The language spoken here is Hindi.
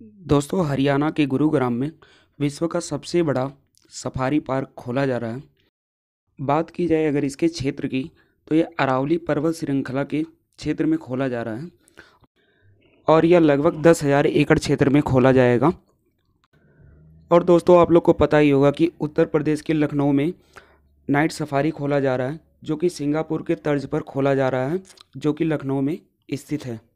दोस्तों हरियाणा के गुरुग्राम में विश्व का सबसे बड़ा सफारी पार्क खोला जा रहा है बात की जाए अगर इसके क्षेत्र की तो ये अरावली पर्वत श्रृंखला के क्षेत्र में खोला जा रहा है और यह लगभग दस हज़ार एकड़ क्षेत्र में खोला जाएगा और दोस्तों आप लोग को पता ही होगा कि उत्तर प्रदेश के लखनऊ में नाइट सफारी खोला जा रहा है जो कि सिंगापुर के तर्ज पर खोला जा रहा है जो कि लखनऊ में स्थित है